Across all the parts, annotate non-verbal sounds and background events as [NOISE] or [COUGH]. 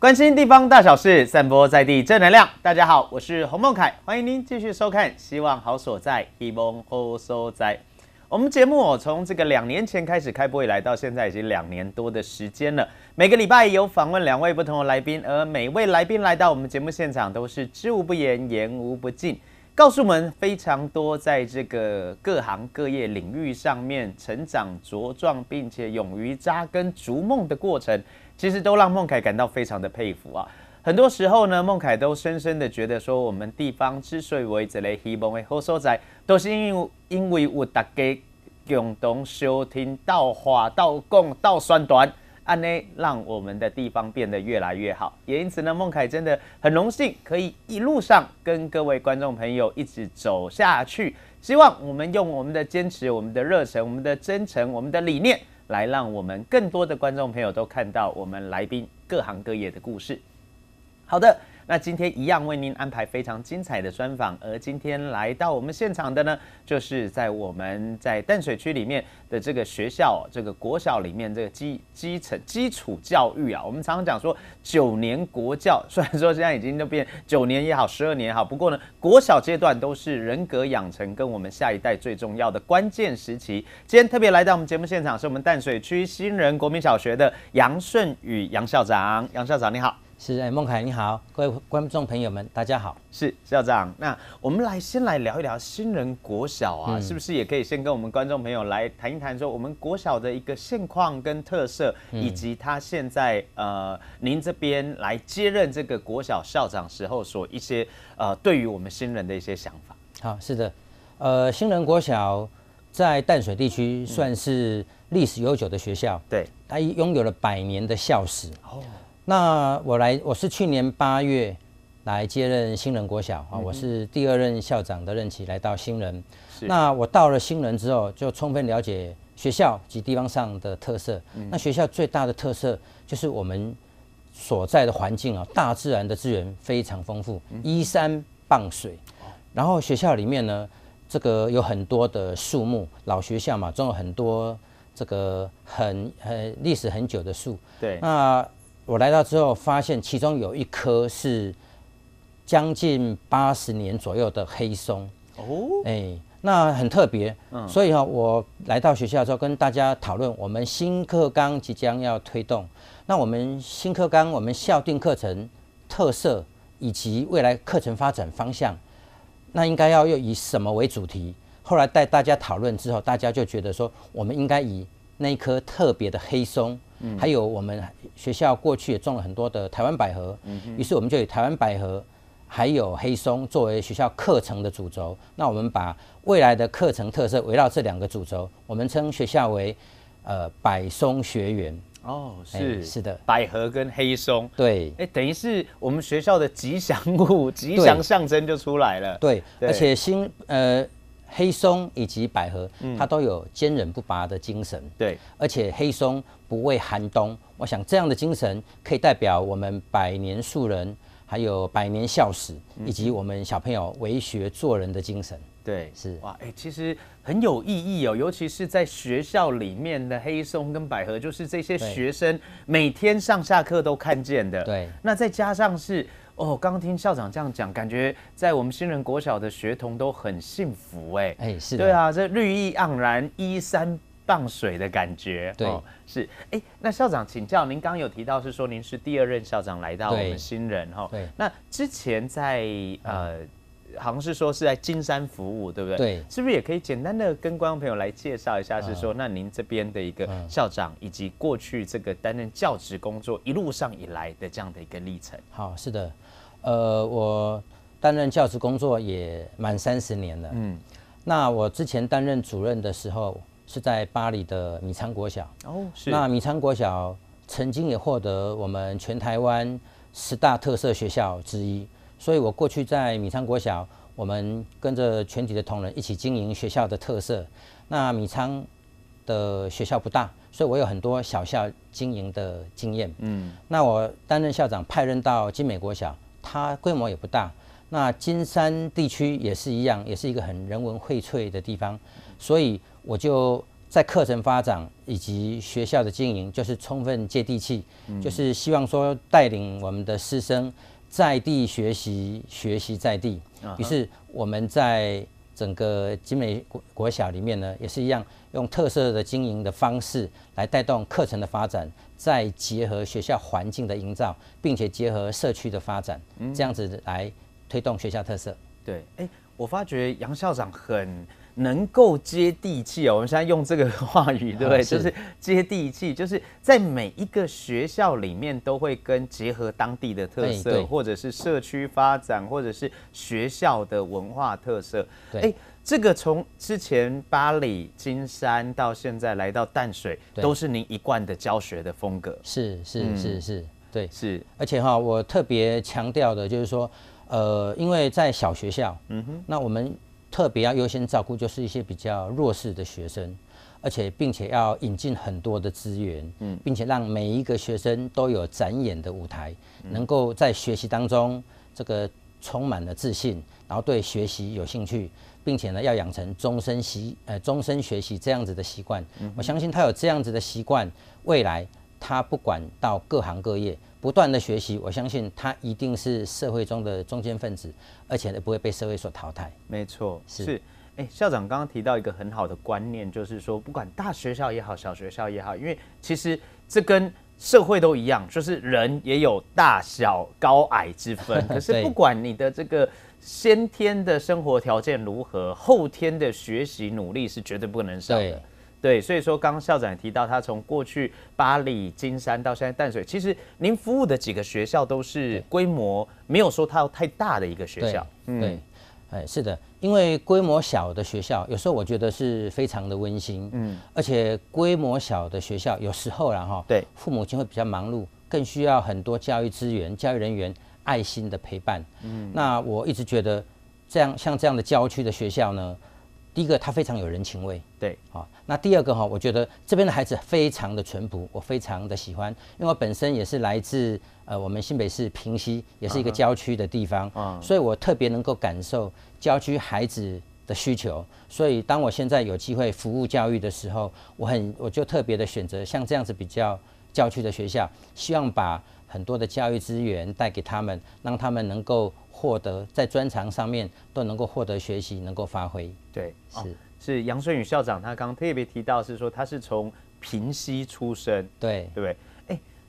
关心地方大小事，散播在地正能量。大家好，我是洪梦凯，欢迎您继续收看《希望好所在》。一梦好所在，我们节目哦，从这个两年前开始开播以来，到现在已经两年多的时间了。每个礼拜有访问两位不同的来宾，而每位来宾来到我们节目现场，都是知无不言，言无不尽。告诉我们非常多在这个各行各业领域上面成长茁壮，并且勇于扎根逐梦的过程，其实都让孟凯感到非常的佩服啊！很多时候呢，孟凯都深深的觉得说，我们地方之所以为这类，希望为何所在，都是因因为有大家共同收听到话到讲到宣传。安内让我们的地方变得越来越好，也因此呢，孟凯真的很荣幸可以一路上跟各位观众朋友一起走下去。希望我们用我们的坚持、我们的热忱、我们的真诚、我们的理念，来让我们更多的观众朋友都看到我们来宾各行各业的故事。好的。那今天一样为您安排非常精彩的专访，而今天来到我们现场的呢，就是在我们在淡水区里面的这个学校，这个国小里面这个基基层基础教育啊，我们常常讲说九年国教，虽然说现在已经都变九年也好，十二年也好，不过呢，国小阶段都是人格养成跟我们下一代最重要的关键时期。今天特别来到我们节目现场，是我们淡水区新仁国民小学的杨顺宇杨校长，杨校长你好。是哎，孟凯你好，各位观众朋友们，大家好。是校长，那我们来先来聊一聊新人国小啊，是不是也可以先跟我们观众朋友来谈一谈，说我们国小的一个现况跟特色，以及他现在呃，您这边来接任这个国小校长时候所一些呃，对于我们新人的一些想法。好，是的，呃，新人国小在淡水地区算是历史悠久的学校，对，它拥有了百年的校史。那我来，我是去年八月来接任新人国小啊，我是第二任校长的任期来到新仁。那我到了新人之后，就充分了解学校及地方上的特色。那学校最大的特色就是我们所在的环境啊，大自然的资源非常丰富，依山傍水。然后学校里面呢，这个有很多的树木，老学校嘛，种了很多这个很呃历史很久的树。对，那我来到之后，发现其中有一棵是将近八十年左右的黑松哦，哎，那很特别。嗯，所以哈，我来到学校之后跟大家讨论，我们新课纲即将要推动，那我们新课纲、我们校定课程特色以及未来课程发展方向，那应该要以什么为主题？后来带大家讨论之后，大家就觉得说，我们应该以那一棵特别的黑松。还有我们学校过去也种了很多的台湾百合，于是我们就以台湾百合还有黑松作为学校课程的主轴。那我们把未来的课程特色围绕这两个主轴，我们称学校为呃百松学园。哦，是是的，百合跟黑松，对，哎，等于是我们学校的吉祥物、[LAUGHS] 吉祥象征就出来了。对，而且新呃。黑松以及百合，它都有坚韧不拔的精神。对，而且黑松不畏寒冬。我想这样的精神可以代表我们百年树人，还有百年校史，以及我们小朋友为学做人的精神。对，是哇，哎，其实很有意义哦，尤其是在学校里面的黑松跟百合，就是这些学生每天上下课都看见的。对，那再加上是。哦，刚刚听校长这样讲，感觉在我们新人国小的学童都很幸福哎哎是对啊，这绿意盎然依山傍水的感觉，对是哎，那校长请教，您刚有提到是说您是第二任校长来到我们新人哈，对，那之前在呃好像是说是在金山服务对不对？对，是不是也可以简单的跟观众朋友来介绍一下？是说那您这边的一个校长以及过去这个担任教职工作一路上以来的这样的一个历程？好，是的。呃，我担任教职工作也满三十年了。嗯，那我之前担任主任的时候是在巴黎的米仓国小。哦，是。那米仓国小曾经也获得我们全台湾十大特色学校之一，所以我过去在米仓国小，我们跟着全体的同仁一起经营学校的特色。那米仓的学校不大，所以我有很多小校经营的经验。嗯，那我担任校长派任到金美国小。它规模也不大，那金山地区也是一样，也是一个很人文荟萃的地方，所以我就在课程发展以及学校的经营，就是充分接地气，就是希望说带领我们的师生在地学习，学习在地。于是我们在整个金美国国小里面呢，也是一样，用特色的经营的方式来带动课程的发展。再结合学校环境的营造，并且结合社区的发展，这样子来推动学校特色。对，哎，我发觉杨校长很能够接地气哦。我们现在用这个话语，对不对？就是接地气，就是在每一个学校里面都会跟结合当地的特色，或者是社区发展，或者是学校的文化特色。哎。这个从之前巴黎、金山到现在来到淡水，都是您一贯的教学的风格。是是是是，对是。而且哈，我特别强调的就是说，呃，因为在小学校，嗯哼，那我们特别要优先照顾就是一些比较弱势的学生，而且并且要引进很多的资源，嗯，并且让每一个学生都有展演的舞台，能够在学习当中这个充满了自信，然后对学习有兴趣。并且呢，要养成终身习呃终身学习这样子的习惯。我相信他有这样子的习惯，未来他不管到各行各业，不断的学习，我相信他一定是社会中的中间分子，而且呢不会被社会所淘汰。没错，是。哎，校长刚刚提到一个很好的观念，就是说，不管大学校也好，小学校也好，因为其实这跟社会都一样，就是人也有大小高矮之分。[LAUGHS] 可是不管你的这个。先天的生活条件如何，后天的学习努力是绝对不可能少的。对，所以说刚刚校长提到，他从过去巴里金山到现在淡水，其实您服务的几个学校都是规模没有说它太大的一个学校。对，哎，是的，因为规模小的学校，有时候我觉得是非常的温馨。嗯，而且规模小的学校，有时候然后对父母亲会比较忙碌，更需要很多教育资源、教育人员。爱心的陪伴，嗯，那我一直觉得，这样像这样的郊区的学校呢，第一个它非常有人情味，对，好，那第二个哈，我觉得这边的孩子非常的淳朴，我非常的喜欢，因为我本身也是来自呃我们新北市平溪，也是一个郊区的地方，嗯，所以我特别能够感受郊区孩子的需求，所以当我现在有机会服务教育的时候，我很我就特别的选择像这样子比较郊区的学校，希望把。很多的教育资源带给他们，让他们能够获得在专长上面都能够获得学习，能够发挥。对，是是杨春雨校长他刚刚特别提到，是说他是从平西出生，对对不对？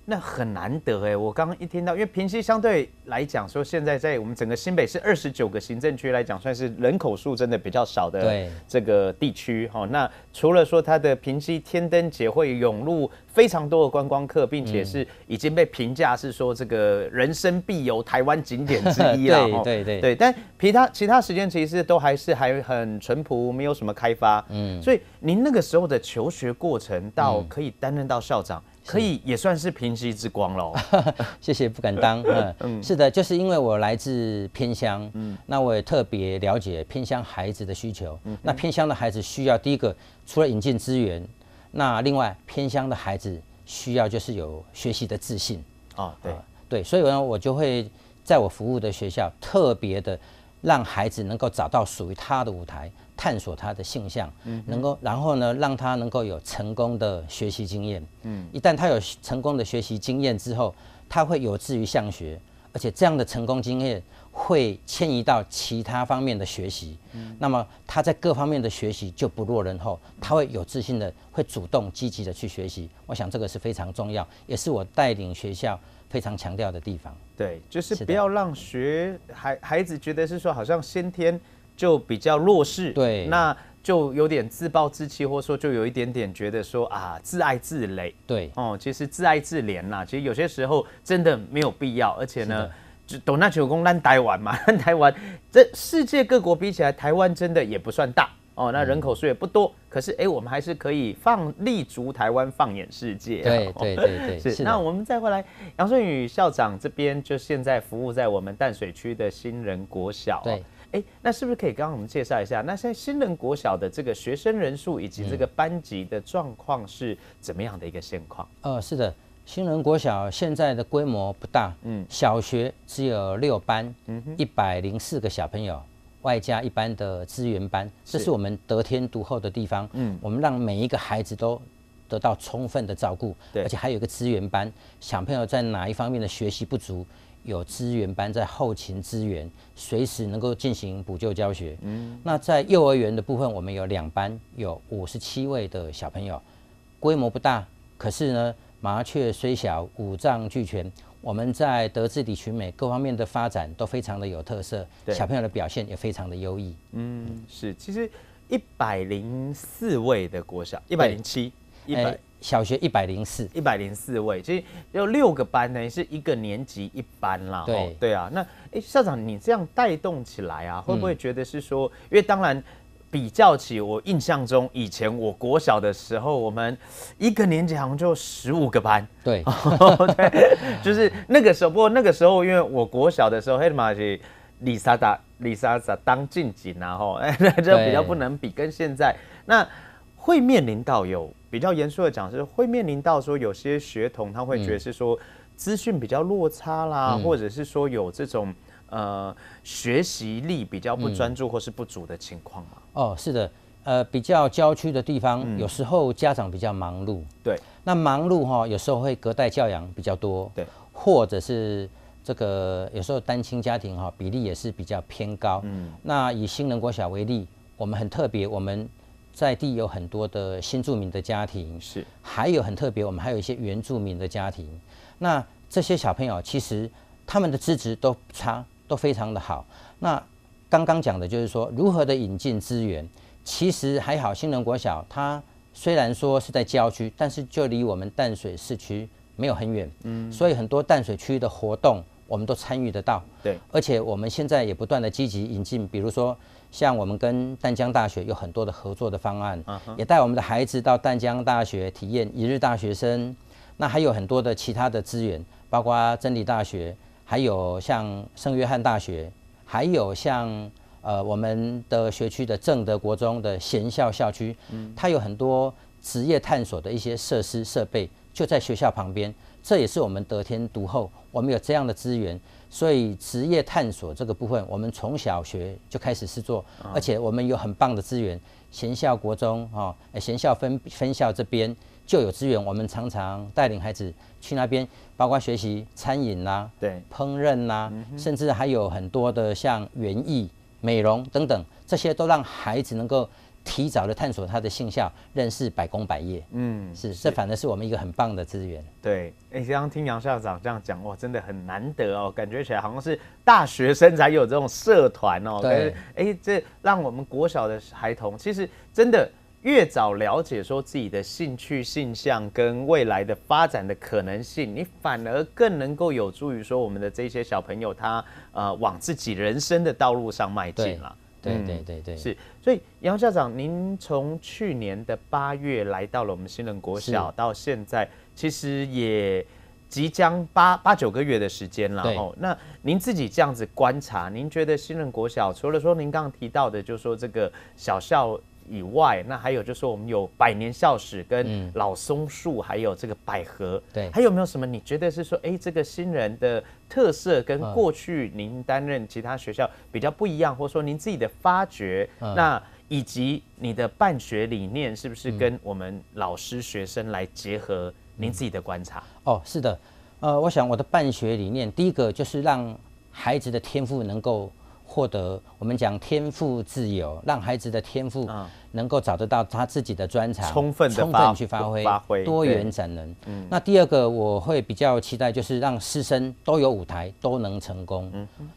那很难得哎！我刚刚一听到，因为平溪相对来讲，说现在在我们整个新北市二十九个行政区来讲，算是人口数真的比较少的这个地区哈。那除了说它的平溪天灯节会涌入非常多的观光客，并且是已经被评价是说这个人生必游台湾景点之一了。[LAUGHS] 对对对。但其他其他时间其实都还是还很淳朴，没有什么开发。嗯。所以您那个时候的求学过程，到可以担任到校长。可以也算是平息之光喽。[LAUGHS] 谢谢，不敢当。[LAUGHS] 嗯，是的，就是因为我来自偏乡，嗯，那我也特别了解偏乡孩子的需求。嗯，那偏乡的孩子需要第一个，除了引进资源，那另外偏乡的孩子需要就是有学习的自信。啊，对对，所以呢，我就会在我服务的学校，特别的让孩子能够找到属于他的舞台。探索他的性向，嗯、能够，然后呢，让他能够有成功的学习经验。嗯，一旦他有成功的学习经验之后，他会有志于向学，而且这样的成功经验会迁移到其他方面的学习。嗯，那么他在各方面的学习就不落人后，他会有自信的，会主动积极的去学习。我想这个是非常重要，也是我带领学校非常强调的地方。对，就是不要让学孩孩子觉得是说好像先天。就比较弱势，对，那就有点自暴自弃，或者说就有一点点觉得说啊，自爱自累，对，哦，其实自爱自怜呐，其实有些时候真的没有必要，而且呢，就躲那九宫烂台湾嘛，[LAUGHS] 烂台湾，这世界各国比起来，台湾真的也不算大哦，那人口数也不多，可是哎，我们还是可以放立足台湾，放眼世界，对对对对，[LAUGHS] 是。那我们再回来，杨顺宇校长这边就现在服务在我们淡水区的新人国小，对。哎，那是不是可以刚刚我们介绍一下，那现在新人国小的这个学生人数以及这个班级的状况是怎么样的一个现况？呃，是的，新人国小现在的规模不大，嗯，小学只有六班，嗯，一百零四个小朋友，外加一班的资源班，这是我们得天独厚的地方，嗯，我们让每一个孩子都得到充分的照顾，而且还有一个资源班，小朋友在哪一方面的学习不足？有支援班在后勤支援，随时能够进行补救教学。嗯，那在幼儿园的部分，我们有两班，有五十七位的小朋友，规模不大，可是呢，麻雀虽小，五脏俱全。我们在德智体群美各方面的发展都非常的有特色，小朋友的表现也非常的优异。嗯，是，其实一百零四位的国小，一百零七，一百。小学一百零四，一百零四位，其实有六个班呢，是一个年级一班啦。对对啊，那诶，校长你这样带动起来啊，会不会觉得是说，因为当然比较起我印象中以前我国小的时候，我们一个年级好像就十五个班。对，[LAUGHS] 就是那个时候，不过那个时候因为我国小的时候，黑马是李莎达李莎莎当近景啊，后哎，[LAUGHS] 就比较不能比跟现在，那会面临到有。比较严肃的讲，是会面临到说有些学童他会觉得是说资讯比较落差啦，或者是说有这种呃学习力比较不专注或是不足的情况嘛。哦，是的，呃，比较郊区的地方，有时候家长比较忙碌，对，那忙碌哈，有时候会隔代教养比较多，对，或者是这个有时候单亲家庭哈比例也是比较偏高。嗯，那以新人国小为例，我们很特别，我们。在地有很多的新住民的家庭，是还有很特别，我们还有一些原住民的家庭。那这些小朋友其实他们的资质都差，都非常的好。那刚刚讲的就是说如何的引进资源，其实还好。新人国小它虽然说是在郊区，但是就离我们淡水市区没有很远，嗯，所以很多淡水区的活动我们都参与得到，对。而且我们现在也不断的积极引进，比如说。像我们跟淡江大学有很多的合作的方案，也带我们的孩子到淡江大学体验一日大学生。那还有很多的其他的资源，包括真理大学，还有像圣约翰大学，还有像呃我们的学区的正德国中的贤校校区，它有很多职业探索的一些设施设备就在学校旁边。这也是我们得天独厚，我们有这样的资源。所以职业探索这个部分，我们从小学就开始试做，而且我们有很棒的资源，贤孝国中哈，贤孝分分校这边就有资源，我们常常带领孩子去那边，包括学习餐饮啦，对，烹饪啦，甚至还有很多的像园艺、美容等等，这些都让孩子能够。提早的探索他的性效，认识百工百业，嗯，是，这反正是我们一个很棒的资源。对，哎，刚刚听杨校长这样讲，哇，真的很难得哦，感觉起来好像是大学生才有这种社团哦。对。哎，这让我们国小的孩童，其实真的越早了解说自己的兴趣性向跟未来的发展的可能性，你反而更能够有助于说我们的这些小朋友，他呃往自己人生的道路上迈进了。对对对对，是。所以，杨校长，您从去年的八月来到了我们新任国小，到现在，其实也即将八八九个月的时间了。哦，那您自己这样子观察，您觉得新任国小除了说您刚刚提到的，就是说这个小校。以外，那还有就是说，我们有百年校史、跟老松树，还有这个百合。对，还有没有什么？你觉得是说，哎，这个新人的特色跟过去您担任其他学校比较不一样，或者说您自己的发掘，那以及你的办学理念，是不是跟我们老师学生来结合？您自己的观察？哦，是的，呃，我想我的办学理念，第一个就是让孩子的天赋能够。获得我们讲天赋自由，让孩子的天赋能够找得到他自己的专长，充分充分去发挥，发挥多元展能。那第二个我会比较期待，就是让师生都有舞台，都能成功。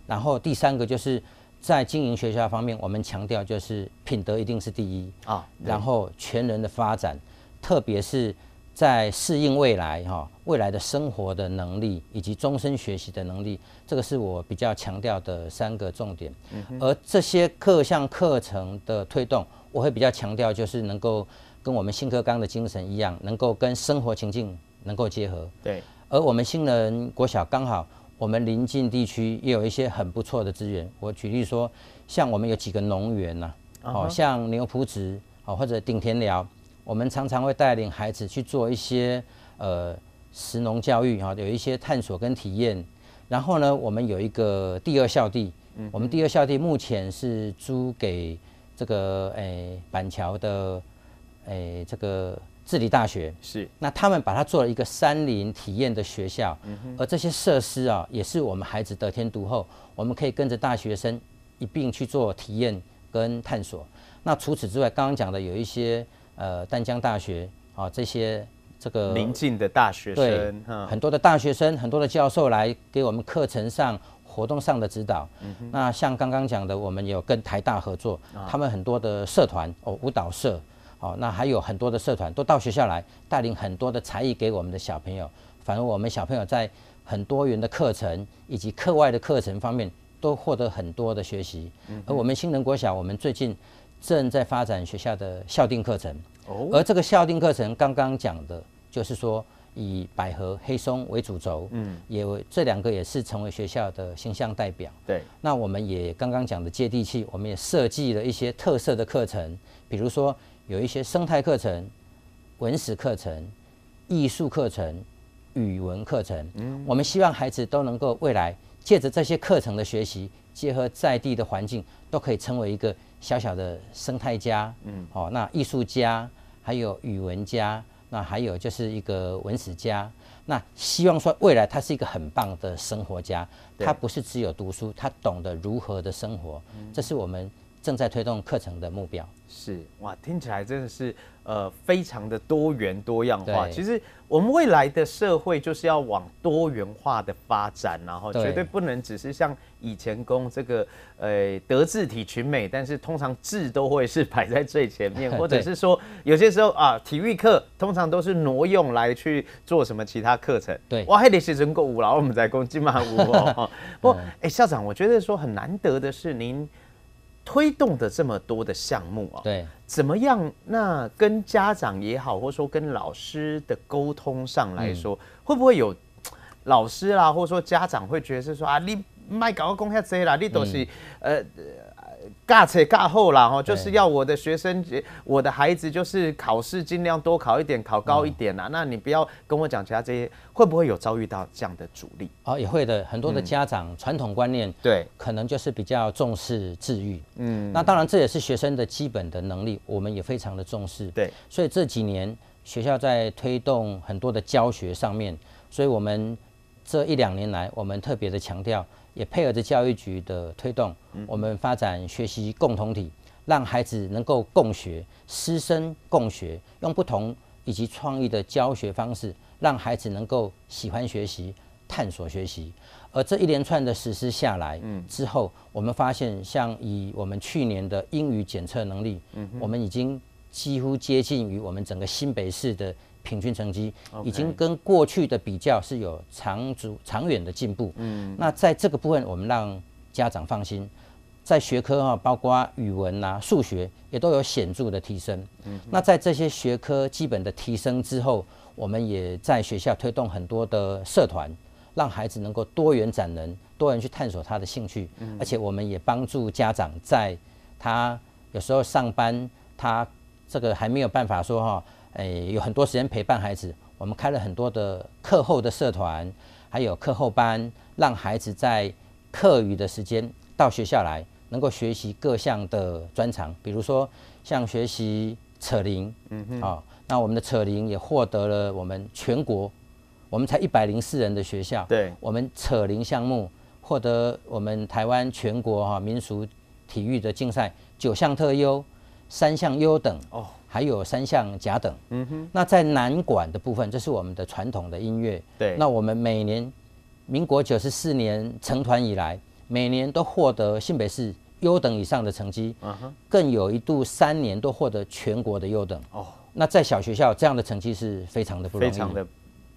然后第三个就是在经营学校方面，我们强调就是品德一定是第一啊，然后全人的发展，特别是。在适应未来哈，未来的生活的能力以及终身学习的能力，这个是我比较强调的三个重点。嗯，而这些各项课程的推动，我会比较强调就是能够跟我们新课纲的精神一样，能够跟生活情境能够结合。对，而我们新人国小刚好，我们邻近地区也有一些很不错的资源。我举例说，像我们有几个农园呐，哦，像牛埔子，哦，或者顶田寮。我们常常会带领孩子去做一些呃，食农教育啊，有一些探索跟体验。然后呢，我们有一个第二校地，我们第二校地目前是租给这个诶板桥的诶这个治理大学。是。那他们把它做了一个山林体验的学校，而这些设施啊，也是我们孩子得天独厚，我们可以跟着大学生一并去做体验跟探索。那除此之外，刚刚讲的有一些。呃，淡江大学啊，这些这个邻近的大学生，对，很多的大学生，很多的教授来给我们课程上、活动上的指导。那像刚刚讲的，我们有跟台大合作，他们很多的社团哦，舞蹈社，哦，那还有很多的社团都到学校来，带领很多的才艺给我们的小朋友。反而我们小朋友在很多元的课程以及课外的课程方面，都获得很多的学习。而我们新人国小，我们最近。正在发展学校的校定课程，而这个校定课程刚刚讲的，就是说以百合、黑松为主轴，嗯，也这两个也是成为学校的形象代表。对，那我们也刚刚讲的接地气，我们也设计了一些特色的课程，比如说有一些生态课程、文史课程、艺术课程、语文课程，嗯，我们希望孩子都能够未来借着这些课程的学习，结合在地的环境，都可以成为一个。小小的生态家，嗯，哦，那艺术家，还有语文家，那还有就是一个文史家，那希望说未来他是一个很棒的生活家，他不是只有读书，他懂得如何的生活，这是我们。正在推动课程的目标是哇，听起来真的是呃非常的多元多样化。其实我们未来的社会就是要往多元化的发展，然后绝对不能只是像以前供这个呃德智体群美，但是通常智都会是摆在最前面，[LAUGHS] 或者是说有些时候啊体育课通常都是挪用来去做什么其他课程。对，我还得学人工五，然后我们再攻金马五哦。[LAUGHS] 不，哎，校长，我觉得说很难得的是您。推动的这么多的项目啊，对，怎么样？那跟家长也好，或者说跟老师的沟通上来说，会不会有 [TSK] 老师啦，或者说家长会觉得是说啊，你卖搞个公开这啦，你都是呃。尬前尬后啦哈，就是要我的学生，我的孩子，就是考试尽量多考一点，考高一点啦。那你不要跟我讲其他这些，会不会有遭遇到这样的阻力？哦，也会的。很多的家长传统观念，对，可能就是比较重视治愈。嗯，那当然这也是学生的基本的能力，我们也非常的重视。对，所以这几年学校在推动很多的教学上面，所以我们这一两年来，我们特别的强调。也配合着教育局的推动，我们发展学习共同体，让孩子能够共学，师生共学，用不同以及创意的教学方式，让孩子能够喜欢学习、探索学习。而这一连串的实施下来，之后我们发现，像以我们去年的英语检测能力，我们已经几乎接近于我们整个新北市的。平均成绩已经跟过去的比较是有长足、长远的进步。嗯，那在这个部分，我们让家长放心，在学科哈，包括语文啊、数学也都有显著的提升。嗯，那在这些学科基本的提升之后，我们也在学校推动很多的社团，让孩子能够多元展能、多元去探索他的兴趣。嗯，而且我们也帮助家长，在他有时候上班，他这个还没有办法说哈。诶，有很多时间陪伴孩子。我们开了很多的课后的社团，还有课后班，让孩子在课余的时间到学校来，能够学习各项的专长。比如说，像学习扯铃，嗯嗯，啊，那我们的扯铃也获得了我们全国，我们才一百零四人的学校，对，我们扯铃项目获得我们台湾全国哈民俗体育的竞赛九项特优，三项优等。哦。还有三项甲等。嗯哼。那在南管的部分，这是我们的传统的音乐。对。那我们每年，民国九十四年成团以来，每年都获得新北市优等以上的成绩。嗯哼。更有一度三年都获得全国的优等。哦。那在小学校这样的成绩是非常的不容易的，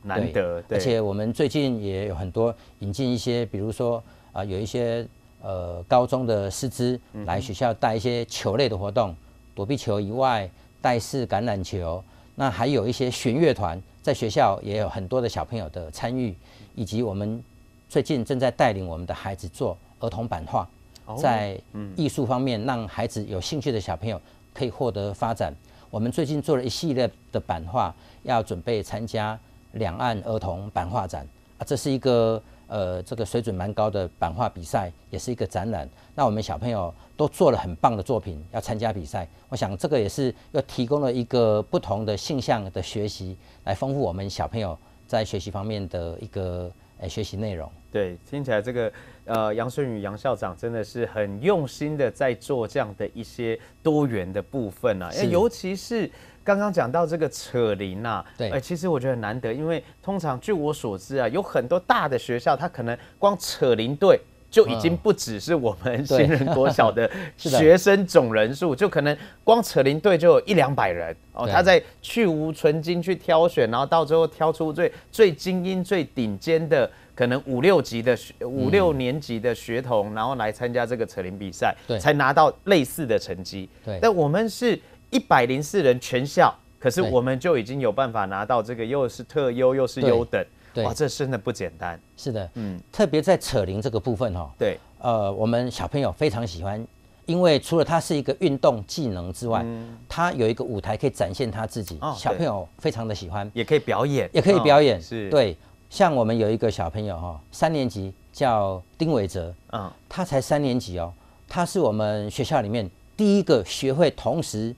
难得。对。而且我们最近也有很多引进一些，比如说啊，有一些呃高中的师资来学校带一些球类的活动，躲避球以外。赛事、橄榄球，那还有一些弦乐团，在学校也有很多的小朋友的参与，以及我们最近正在带领我们的孩子做儿童版画，在艺术方面让孩子有兴趣的小朋友可以获得发展。我们最近做了一系列的版画，要准备参加两岸儿童版画展啊，这是一个。呃，这个水准蛮高的版画比赛，也是一个展览。那我们小朋友都做了很棒的作品，要参加比赛。我想这个也是又提供了一个不同的性向的学习，来丰富我们小朋友在学习方面的一个呃学习内容。对，听起来这个呃杨顺宇杨校长真的是很用心的在做这样的一些多元的部分啊，尤其是。刚刚讲到这个扯铃啊，对，哎，其实我觉得很难得，因为通常据我所知啊，有很多大的学校，他可能光扯铃队就已经不只是我们新人国小的 [LAUGHS] 学生总人数，就可能光扯铃队就有一两百人哦。他在去无存菁去挑选，然后到最后挑出最最精英、最顶尖的，可能五六级的五六年级的学童，然后来参加这个扯铃比赛，才拿到类似的成绩。对，但我们是。一百零四人全校，可是我们就已经有办法拿到这个，又是特优又是优等，哇，这真的不简单。是的，嗯，特别在扯铃这个部分哈，对，呃，我们小朋友非常喜欢，因为除了它是一个运动技能之外，它有一个舞台可以展现他自己，小朋友非常的喜欢，也可以表演，也可以表演，是，对，像我们有一个小朋友哈，三年级叫丁伟哲，嗯，他才三年级哦，他是我们学校里面第一个学会同时。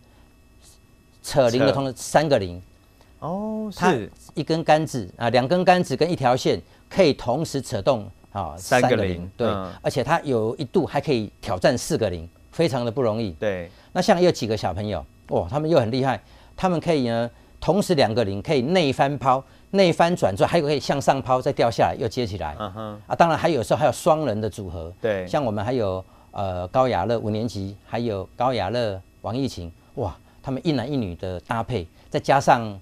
扯零的同时三个零，哦，是一根杆子啊，两根杆子跟一条线可以同时扯动啊三个零，对，而且它有一度还可以挑战四个零，非常的不容易，对。那像有几个小朋友哇，他们又很厉害，他们可以呢同时两个零，可以内翻抛、内翻转转，还有可以向上抛再掉下来又接起来，嗯哼，啊，当然还有时候还有双人的组合，对。像我们还有呃高雅乐五年级，还有高雅乐王艺晴，哇。他们一男一女的搭配，再加上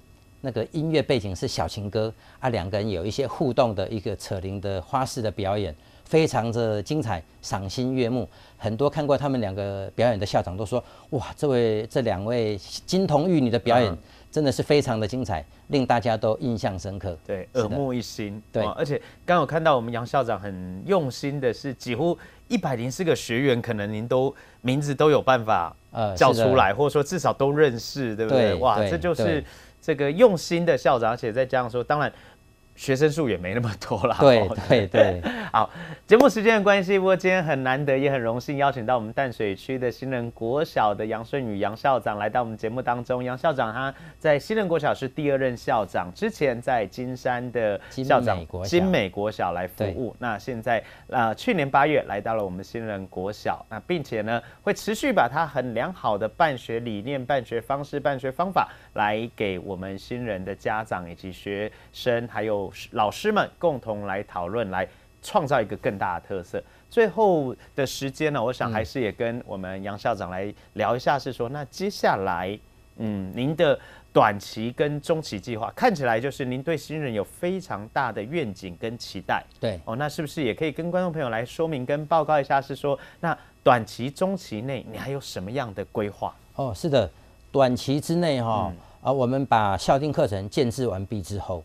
那个音乐背景是小情歌啊，两个人有一些互动的一个扯铃的花式的表演，非常的精彩，赏心悦目。很多看过他们两个表演的校长都说：“哇，这位这两位金童玉女的表演真的是非常的精彩，令大家都印象深刻，对，耳目一新。”对，而且刚有看到我们杨校长很用心的是几乎。一百零四个学员，可能您都名字都有办法叫出来，或者说至少都认识，对不对？哇，这就是这个用心的校长，而且再加上说，当然。学生数也没那么多了。对对 [LAUGHS] 对，[LAUGHS] 好，节目时间的关系，不过今天很难得，也很荣幸邀请到我们淡水区的新人国小的杨顺宇杨校长来到我们节目当中。杨校长他在新人国小是第二任校长，之前在金山的金美国金美国小来服务，那现在啊去年八月来到了我们新人国小，那并且呢会持续把他很良好的办学理念、办学方式、办学方法来给我们新人的家长以及学生还有。老师们共同来讨论，来创造一个更大的特色。最后的时间呢，我想还是也跟我们杨校长来聊一下，是说那接下来，嗯，您的短期跟中期计划看起来就是您对新人有非常大的愿景跟期待。对哦，那是不是也可以跟观众朋友来说明跟报告一下，是说那短期、中期内你还有什么样的规划？哦，是的，短期之内哈，啊，我们把校定课程建制完毕之后。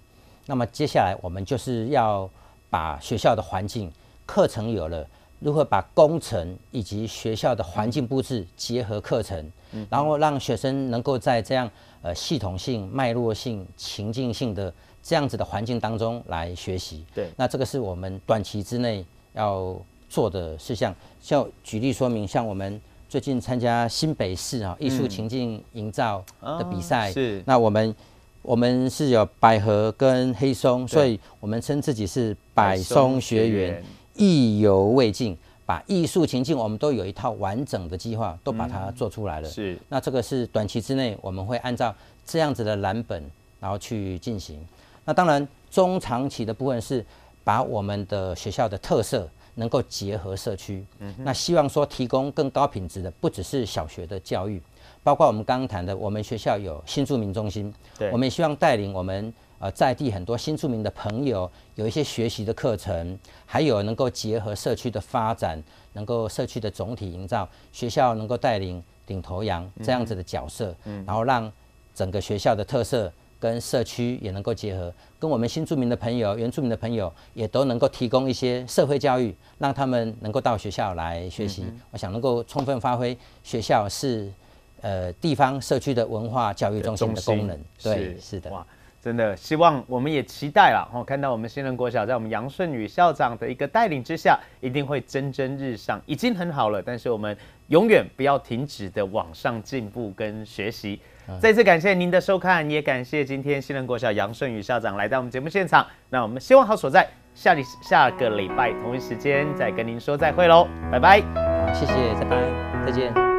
那么接下来我们就是要把学校的环境课程有了，如何把工程以及学校的环境布置结合课程，然后让学生能够在这样呃系统性、脉络性、情境性的这样子的环境当中来学习。对，那这个是我们短期之内要做的事项。像举例说明，像我们最近参加新北市啊艺术情境营造的比赛，是，那我们。我们是有百合跟黑松，所以我们称自己是百松学员。意犹未尽，把艺术情境我们都有一套完整的计划，都把它做出来了。是，那这个是短期之内我们会按照这样子的蓝本，然后去进行。那当然，中长期的部分是把我们的学校的特色能够结合社区。嗯，那希望说提供更高品质的，不只是小学的教育。包括我们刚刚谈的，我们学校有新住民中心，对，我们也希望带领我们呃在地很多新住民的朋友，有一些学习的课程，还有能够结合社区的发展，能够社区的总体营造，学校能够带领领头羊这样子的角色，然后让整个学校的特色跟社区也能够结合，跟我们新住民的朋友、原住民的朋友也都能够提供一些社会教育，让他们能够到学校来学习。我想能够充分发挥学校是。呃，地方社区的文化教育中心的功能，对，是的，哇，真的希望我们也期待啦。哦，看到我们新人国小在我们杨顺宇校长的一个带领之下，一定会蒸蒸日上，已经很好了。但是我们永远不要停止的往上进步跟学习。再次感谢您的收看，也感谢今天新人国小杨顺宇校长来到我们节目现场。那我们希望好所在下礼下个礼拜同一时间再跟您说再会喽，拜拜。好，谢谢，拜拜，再见。